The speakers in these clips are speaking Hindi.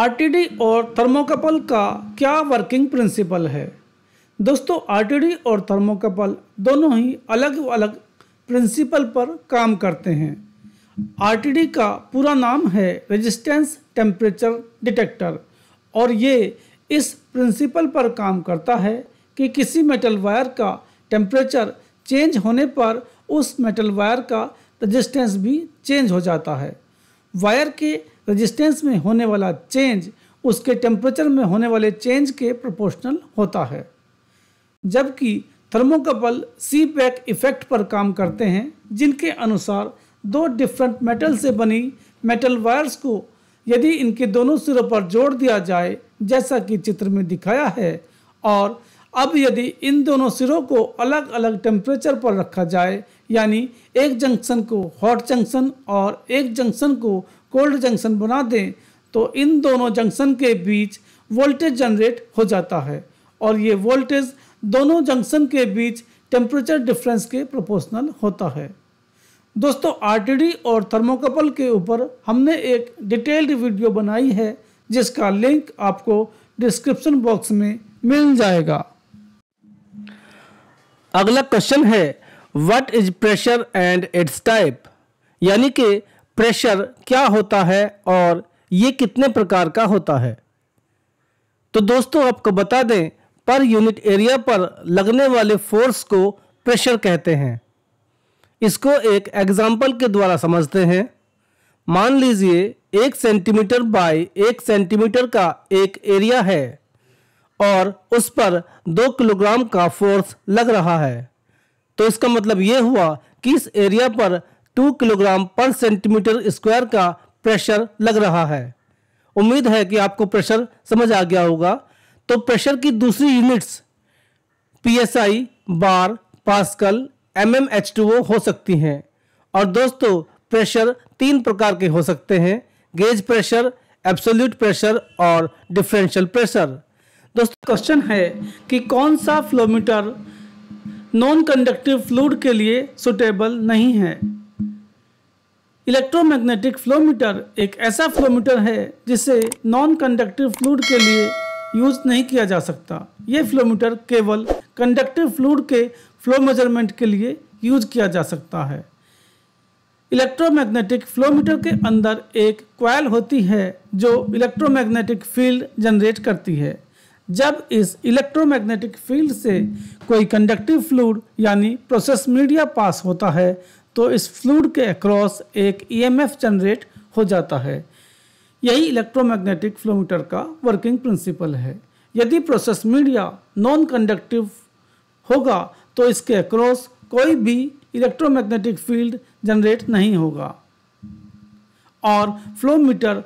आरटीडी और थर्मोकपल का क्या वर्किंग प्रिंसिपल है दोस्तों आरटीडी और थर्मोकपल दोनों ही अलग अलग प्रिंसिपल पर काम करते हैं आरटीडी का पूरा नाम है रेजिस्टेंस टेम्परेचर डिटेक्टर और ये इस प्रिंसिपल पर काम करता है कि किसी मेटल वायर का टेम्परेचर चेंज होने पर उस मेटल वायर का रजिस्टेंस भी चेंज हो जाता है वायर के रेजिस्टेंस में होने वाला चेंज उसके टेम्परेचर में होने वाले चेंज के प्रोपोर्शनल होता है जबकि थर्मोकपल सी पैक इफेक्ट पर काम करते हैं जिनके अनुसार दो डिफरेंट मेटल से बनी मेटल वायर्स को यदि इनके दोनों सिरों पर जोड़ दिया जाए जैसा कि चित्र में दिखाया है और अब यदि इन दोनों सिरों को अलग अलग टेम्परेचर पर रखा जाए यानी एक जंक्शन को हॉट जंक्शन और एक जंक्शन को कोल्ड जंक्शन बना दें तो इन दोनों जंक्शन के बीच वोल्टेज जनरेट हो जाता है और ये वोल्टेज दोनों जंक्शन के बीच टेम्परेचर डिफरेंस के प्रोपोर्शनल होता है दोस्तों आरटीडी और थर्मोकपल के ऊपर हमने एक डिटेल्ड वीडियो बनाई है जिसका लिंक आपको डिस्क्रिप्शन बॉक्स में मिल जाएगा अगला क्वेश्चन है what is pressure and its type यानी कि प्रेशर क्या होता है और ये कितने प्रकार का होता है तो दोस्तों आपको बता दें पर यूनिट एरिया पर लगने वाले फोर्स को प्रेशर कहते हैं इसको एक एग्जाम्पल के द्वारा समझते हैं मान लीजिए एक सेंटीमीटर बाय एक सेंटीमीटर का एक एरिया है और उस पर दो किलोग्राम का फोर्स लग रहा है तो इसका मतलब ये हुआ कि इस एरिया पर टू किलोग्राम पर सेंटीमीटर स्क्वायर का प्रेशर लग रहा है उम्मीद है कि आपको प्रेशर समझ आ गया होगा तो प्रेशर की दूसरी units PSI bar pascal M M H two हो सकती हैं और दोस्तों प्रेशर तीन प्रकार के हो सकते हैं गेज प्रेशर एब्सोल्यूट प्रेशर और डिफरेंशियल प्रेशर दोस्तों क्वेश्चन है कि कौन सा फ्लोमीटर नॉन कंडक्टिव फ्लूड के लिए सुटेबल नहीं है इलेक्ट्रोमैग्नेटिक फ्लोमीटर एक ऐसा फ्लोमीटर है जिसे नॉन कंडक्टिव फ्लूड के लिए यूज नहीं किया जा सकता ये फ्लोमीटर केवल कंडक्टिव फ्लूड के फ्लो मेजरमेंट के लिए यूज किया जा सकता है इलेक्ट्रोमैग्नेटिक फ्लोमीटर के अंदर एक क्वाइल होती है जो इलेक्ट्रोमैग्नेटिक फील्ड जनरेट करती है जब इस इलेक्ट्रोमैग्नेटिक फील्ड से कोई कंडक्टिव फ्लूड यानी प्रोसेस मीडिया पास होता है तो इस फ्लूड के अक्रॉस एक ईएमएफ e जनरेट हो जाता है यही इलेक्ट्रोमैग्नेटिक फ्लोमीटर का वर्किंग प्रिंसिपल है यदि प्रोसेस मीडिया नॉन कंडक्टिव होगा तो इसके अक्रॉस कोई भी इलेक्ट्रोमैग्नेटिक फील्ड जनरेट नहीं होगा और फ्लोमीटर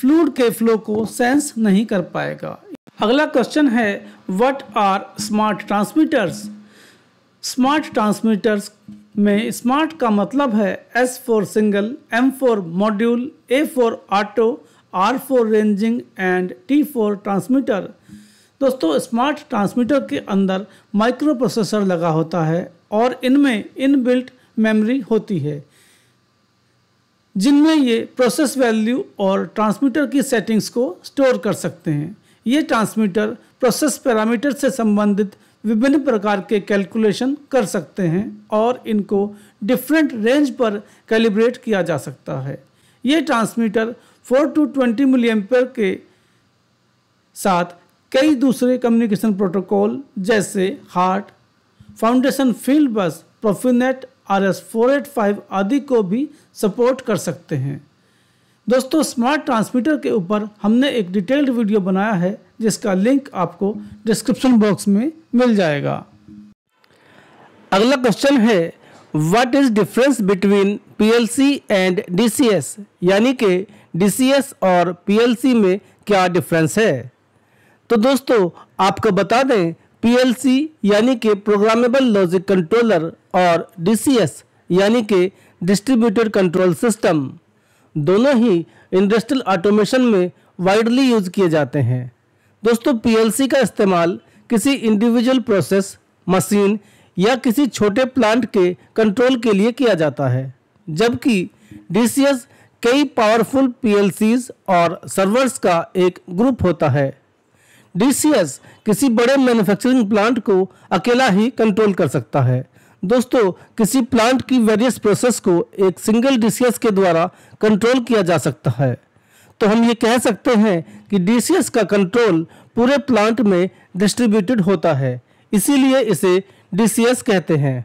फ्लूड के फ्लो को सेंस नहीं कर पाएगा अगला क्वेश्चन है what are smart transmitters smart transmitters में स्मार्ट का मतलब है S for single M for module A for auto R for ranging and T for transmitter दोस्तों स्मार्ट ट्रांसमीटर के अंदर माइक्रो प्रोसेसर लगा होता है और इनमें इनबिल्ट मेमोरी होती है जिनमें ये प्रोसेस वैल्यू और ट्रांसमीटर की सेटिंग्स को स्टोर कर सकते हैं ये ट्रांसमीटर प्रोसेस पैरामीटर से संबंधित विभिन्न प्रकार के कैलकुलेशन कर सकते हैं और इनको डिफरेंट रेंज पर कैलिब्रेट किया जा सकता है ये ट्रांसमीटर 4 टू 20 मिलियम के साथ कई दूसरे कम्युनिकेशन प्रोटोकॉल जैसे HART Foundation Fieldbus Profinet R S four eight five आदि को भी सपोर्ट कर सकते हैं दोस्तों स्मार्ट ट्रांसमीटर के ऊपर हमने एक डिटेल्ड वीडियो बनाया है जिसका लिंक आपको डिस्क्रिप्शन बॉक्स में मिल जाएगा अगला क्वेश्चन है what is difference between PLC and DCS यानी कि डीसीएस और पीएलसी में क्या डिफरेंस है तो दोस्तों आपको बता दें पीएलसी यानी कि प्रोग्रामेबल लॉजिक कंट्रोलर और डीसीएस यानी कि डिस्ट्रीब्यूटेड कंट्रोल सिस्टम दोनों ही इंडस्ट्रियल ऑटोमेशन में वाइडली यूज किए जाते हैं दोस्तों पीएलसी का इस्तेमाल किसी इंडिविजुअल प्रोसेस मशीन या किसी छोटे प्लांट के कंट्रोल के लिए किया जाता है जबकि डीसीएस कई पावरफुल पीएलसीज और सर्वर्स का एक ग्रुप होता है डीसीएस किसी बड़े मैन्युफैक्चरिंग प्लांट को अकेला ही कंट्रोल कर सकता है दोस्तों किसी प्लांट की वेरियस प्रोसेस को एक सिंगल डीसीएस के द्वारा कंट्रोल किया जा सकता है तो हम ये कह सकते हैं कि डीसीएस का कंट्रोल पूरे प्लांट में डिस्ट्रीब्यूटेड होता है इसीलिए इसे डीसीएस कहते हैं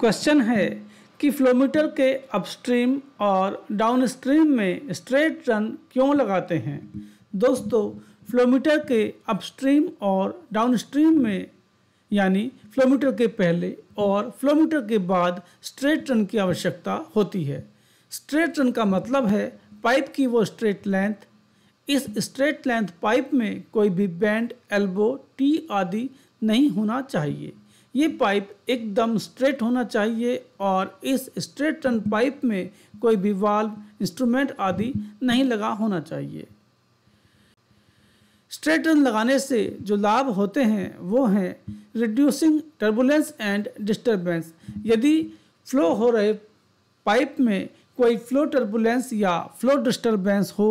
क्वेश्चन है कि फ्लोमीटर के अपस्ट्रीम और डाउनस्ट्रीम में स्ट्रेट रन क्यों लगाते हैं दोस्तों फ्लोमीटर के अपस्ट्रीम और डाउनस्ट्रीम में यानी फ्लोमीटर के पहले और फ्लोमीटर के बाद स्ट्रेट रन की आवश्यकता होती है स्ट्रेट रन का मतलब है पाइप की वो स्ट्रेट लेंथ इस स्ट्रेट लेंथ पाइप में कोई भी बैंड एल्बो टी आदि नहीं होना चाहिए ये पाइप एकदम स्ट्रेट होना चाहिए और इस स्ट्रेट रन पाइप में कोई भी वाल्व इंस्ट्रूमेंट आदि नहीं लगा होना चाहिए स्ट्रेट रन लगाने से जो लाभ होते हैं वो हैं रिड्यूसिंग टर्बुलेंस एंड डिस्टरबेंस यदि फ्लो हो रहे पाइप में कोई फ्लो टर्बुलेंस या फ्लो डिस्टरबेंस हो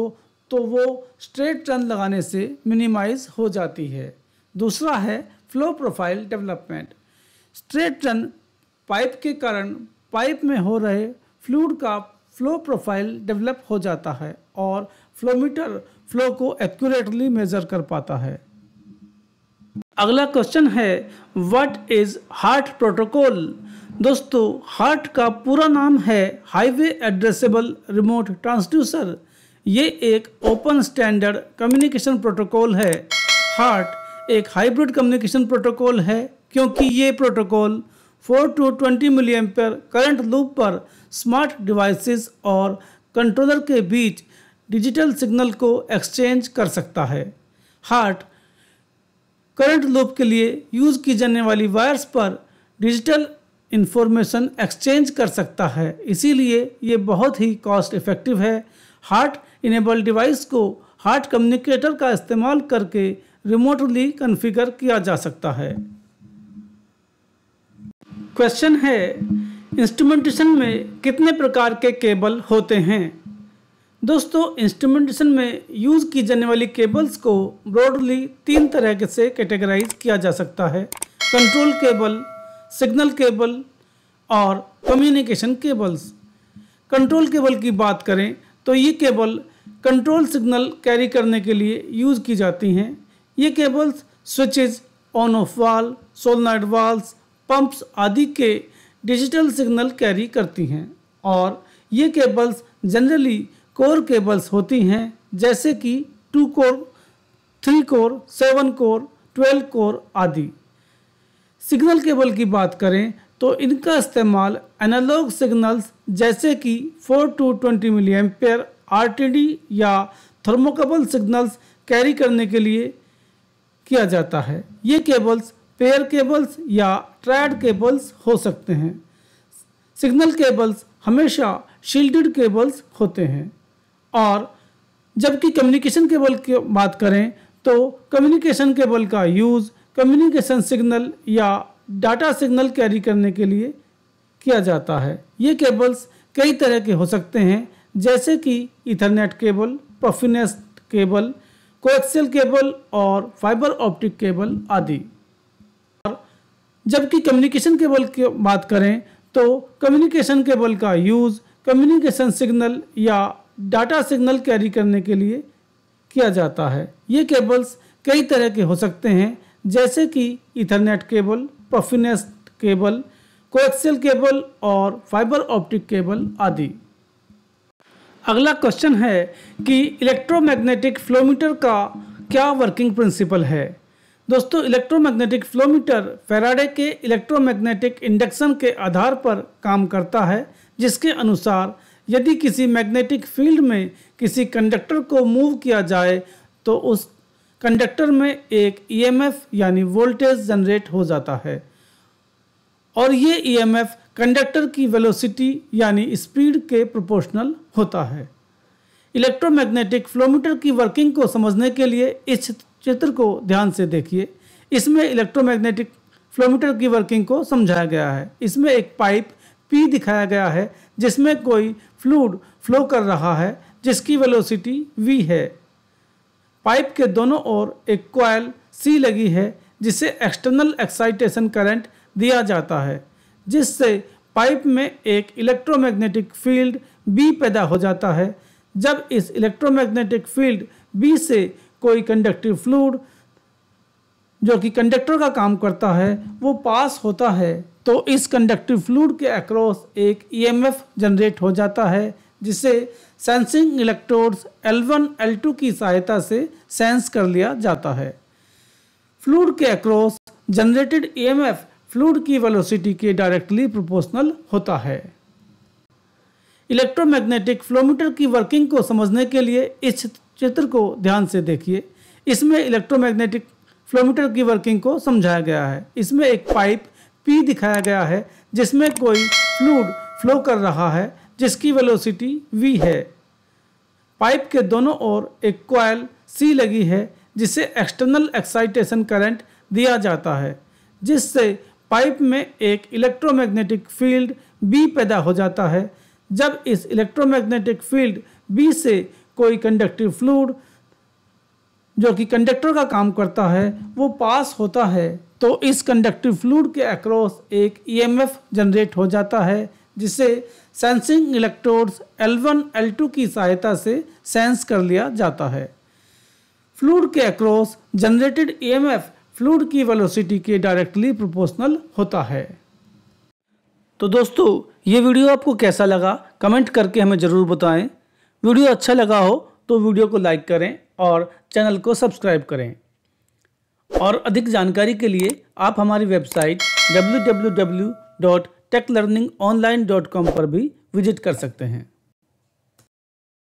तो वो स्ट्रेट रन लगाने से मिनिमाइज हो जाती है दूसरा है flow profile development straight run pipe के कारण पाइप में हो रहे फ्लूड का फ्लो प्रोफाइल डेवलप हो जाता है और फ्लोमीटर फ्लो को एक्यूरेटली मेजर कर पाता है अगला क्वेश्चन है व्हाट इज हार्ट प्रोटोकॉल दोस्तों हार्ट का पूरा नाम है हाईवे एड्रेसेबल रिमोट ट्रांसड्यूसर ये एक ओपन स्टैंडर्ड कम्युनिकेशन प्रोटोकॉल है हार्ट एक हाइब्रिड कम्युनिकेशन प्रोटोकॉल है क्योंकि ये प्रोटोकॉल 4 टू 20 मिलियम पर करंट लूप पर स्मार्ट डिवाइसेस और कंट्रोलर के बीच डिजिटल सिग्नल को एक्सचेंज कर सकता है हार्ट करंट लूप के लिए यूज़ की जाने वाली वायर्स पर डिजिटल इंफॉर्मेशन एक्सचेंज कर सकता है इसीलिए ये बहुत ही कॉस्ट इफ़ेक्टिव है हार्ट इनेबल डिवाइस को हार्ट कम्युनिकेटर का इस्तेमाल करके रिमोटली कॉन्फ़िगर किया जा सकता है क्वेश्चन है इंस्ट्रूमेंटेशन में कितने प्रकार के केबल होते हैं दोस्तों इंस्ट्रूमेंटेशन में यूज़ की जाने वाली केबल्स को ब्रॉडली तीन तरह से कैटेगराइज किया जा सकता है कंट्रोल केबल सिग्नल केबल और कम्युनिकेशन केबल्स कंट्रोल केबल की बात करें तो ये केबल कंट्रोल सिग्नल कैरी करने के लिए यूज़ की जाती हैं ये केबल्स स्विचेज ऑन ऑफ वाल सोलनाइट वाल्स पंप्स आदि के डिजिटल सिग्नल कैरी करती हैं और ये केबल्स जनरली कोर केबल्स होती हैं जैसे कि two core three core seven core twelve core आदि सिग्नल केबल की बात करें तो इनका इस्तेमाल एनालॉग सिग्नल्स जैसे कि four to twenty milli ampere RTD या थर्मोकबल सिग्नल्स कैरी करने के लिए किया जाता है ये केबल्स पेयर केबल्स या ट्रैड केबल्स हो सकते हैं सिग्नल केबल्स हमेशा शील्डेड केबल्स होते हैं और जबकि कम्युनिकेशन के बल की बात करें तो कम्युनिकेशन के बल का यूज़ कम्युनिकेशन सिग्नल या डाटा सिग्नल कैरी करने के लिए किया जाता है ये केबल्स कई तरह के हो सकते हैं जैसे कि इथरनेट केबल पफिनेस केबल कोएक्सल केबल और फाइबर ऑप्टिक केबल आदि और जबकि कम्युनिकेशन केबल की बात करें तो कम्युनिकेशन केबल का यूज़ कम्युनिकेशन सिग्नल या डाटा सिग्नल कैरी करने के लिए किया जाता है ये केबल्स कई तरह के हो सकते हैं जैसे कि इथरनेट केबल पफिनेस्ट केबल कोएक्सल केबल और फाइबर ऑप्टिक केबल आदि अगला क्वेश्चन है कि इलेक्ट्रोमैग्नेटिक फ्लोमीटर का क्या वर्किंग प्रिंसिपल है दोस्तों इलेक्ट्रोमैग्नेटिक फ्लोमीटर फेराडे के इलेक्ट्रोमैग्नेटिक इंडक्शन के आधार पर काम करता है जिसके अनुसार यदि किसी मैग्नेटिक फील्ड में किसी कंडक्टर को मूव किया जाए तो उस कंडक्टर में एक ईएमएफ e यानी वोल्टेज जनरेट हो जाता है और ये ईएमएफ e कंडक्टर की वेलोसिटी यानी स्पीड के प्रोपोर्शनल होता है इलेक्ट्रोमैग्नेटिक फ्लोमीटर की वर्किंग को समझने के लिए इस चित्र को ध्यान से देखिए इसमें इलेक्ट्रोमैग्नेटिक फ्लोमीटर की वर्किंग को समझाया गया है इसमें एक पाइप पी दिखाया गया है जिसमें कोई फ्लूड फ्लो कर रहा है जिसकी वेलोसिटी वी है पाइप के दोनों ओर एक कॉयल सी लगी है जिसे एक्सटर्नल एक्साइटेशन करंट दिया जाता है जिससे पाइप में एक इलेक्ट्रोमैग्नेटिक फील्ड बी पैदा हो जाता है जब इस इलेक्ट्रोमैग्नेटिक फील्ड बी से कोई कंडक्टिव फ्लूड जो कि कंडक्टर का काम करता है वो पास होता है तो इस कंडक्टिव फ्लूड के अक्रॉस एक ईएमएफ e जनरेट हो जाता है जिसे सेंसिंग इलेक्ट्रोड्स एल टू की सहायता से सेंस कर लिया जाता है फ्लूड के अक्रॉस जनरेटेड ईएमएफ फ्लूड की वेलोसिटी के डायरेक्टली प्रोपोर्शनल होता है इलेक्ट्रोमैग्नेटिक फ्लोमीटर की वर्किंग को समझने के लिए इस चित्र को ध्यान से देखिए इसमें इलेक्ट्रोमैग्नेटिक फ्लोमीटर की वर्किंग को समझाया गया है इसमें एक पाइप पी दिखाया गया है जिसमें कोई फ्लूड फ्लो कर रहा है जिसकी वेलोसिटी वी है पाइप के दोनों ओर एक कोयल सी लगी है जिसे एक्सटर्नल एक्साइटेशन करंट दिया जाता है जिससे पाइप में एक इलेक्ट्रोमैग्नेटिक फील्ड बी पैदा हो जाता है जब इस इलेक्ट्रोमैग्नेटिक फील्ड बी से कोई कंडक्टिव फ्लूड जो कि कंडक्टर का काम करता है वो पास होता है तो इस कंडक्टिव फ्लूड के अक्रॉस एक ईएमएफ e जनरेट हो जाता है जिसे sensing electrodes L one L two की सहायता से सेंस कर लिया जाता है फ्लूड के अक्रॉस जनरेटेड ईएमएफ फ्लूड की वेलोसिटी के डायरेक्टली प्रोपोर्शनल होता है तो दोस्तों ये वीडियो आपको कैसा लगा कमेंट करके हमें ज़रूर बताएं वीडियो अच्छा लगा हो तो वीडियो को लाइक करें और चैनल को सब्सक्राइब करें और अधिक जानकारी के लिए आप हमारी वेबसाइट कॉम पर भी विजिट कर सकते हैं